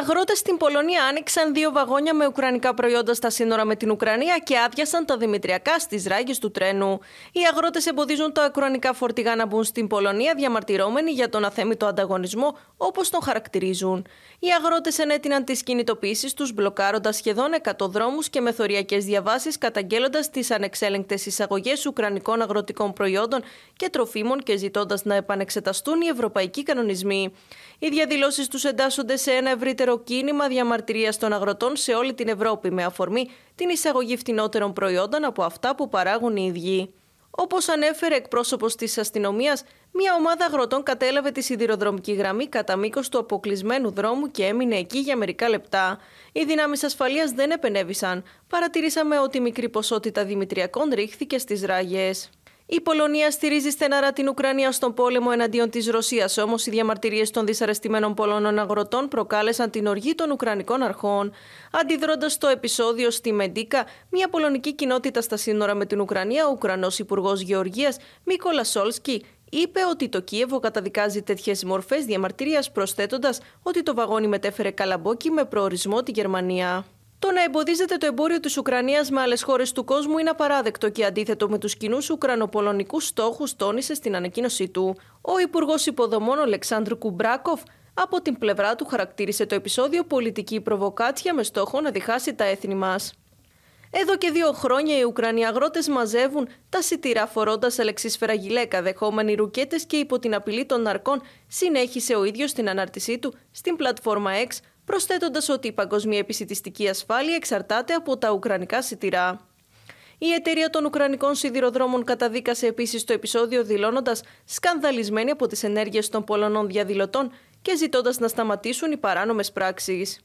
Αγρότες στην Πολωνία άνοιξαν δύο βαγόνια με ουκρανικά προϊόντα στα σύνορα με την Ουκρανία και άδειασαν τα δημητριακά στις ράγες του τρένου. Οι αγρότες εμποδίζουν τα ουκρανικά φορτηγά να μπουν στην Πολωνία, διαμαρτυρώμενοι για τον αθέμητο ανταγωνισμό όπως τον χαρακτηρίζουν. Οι αγρότες ενέτειναν τις κινητοποιήσεις τους, μπλοκάροντας σχεδόν 100 δρόμους και μεθοριακές διαβάσεις, καταγγέλλοντας τις ανεξέλεγκτες εισαγωγές ουκρανικών αγροτικών προϊόντων και τροφίμων και ζητώντας να επανεξεταστούν οι ευρωπαϊκοί κανονισμοί. Οι διαδηλώσεις τους εντάσσονται σε ένα ευρύτερο μεγαλύτερο κίνημα διαμαρτυρίας των αγροτών σε όλη την Ευρώπη με αφορμή την εισαγωγή φτηνότερων προϊόντων από αυτά που παράγουν οι ίδιοι. Όπως ανέφερε εκπρόσωπος της αστυνομίας, μια ομάδα αγροτών κατέλαβε τη σιδηροδρομική γραμμή κατά μήκος του αποκλεισμένου δρόμου και έμεινε εκεί για μερικά λεπτά. Οι δυνάμεις ασφαλείας δεν επενέβησαν. Παρατηρήσαμε ότι μικρή ποσότητα δημητριακών ρίχθηκε στις ράγες. Η Πολωνία στηρίζει στεναρά την Ουκρανία στον πόλεμο εναντίον της Ρωσίας. Όμως, οι διαμαρτυρίες των δυσαρεστημένων Πολωνών αγροτών προκάλεσαν την οργή των Ουκρανικών αρχών. Αντιδρώντας το επεισόδιο στη Μεντίκα, μια πολωνική κοινότητα στα σύνορα με την Ουκρανία, ο Ουκρανός Υπουργός Γεωργίας Μίκολας Σόλσκι είπε ότι το Κίεβο καταδικάζει τέτοιες μορφές διαμαρτυρίας, προσθέτοντας ότι το βαγόνι μετέφερε καλαμπόκι με προορισμό τη Γερμανία. Το να εμποδίζεται το εμπόριο της Ουκρανίας με άλλες χώρες του κόσμου είναι απαράδεκτο και αντίθετο με τους κοινούς Ουκρανοπολωνικούς στόχους, τόνισε στην ανακοίνωσή του. Ο Υπουργός Υποδομών Αλεξάνδρου Κουμπράκοφ από την πλευρά του χαρακτήρισε το επεισόδιο πολιτική προβοκάτσια με στόχο να διχάσει τα έθνη μας. Εδώ και δύο χρόνια οι Ουκρανοί αγρότες μαζεύουν τα σιτήρα φορώντας αλεξίσφαιρα γυλαίκα, δεχόμενοι ρουκέτες και υπό την απειλή των ναρκών, συνέχισε ο ίδιος την ανάρτησή του στην πλατφόρμα X, προσθέτοντας ότι η παγκοσμία επισητιστική ασφάλεια εξαρτάται από τα ουκρανικά σιτηρά. Η εταιρεία των Ουκρανικών Σιδηροδρόμων καταδίκασε επίσης το επεισόδιο, δηλώνοντας σκανδαλισμένη από τις ενέργειες των Πολωνών διαδηλωτών και ζητώντας να σταματήσουν οι παράνομες πράξεις.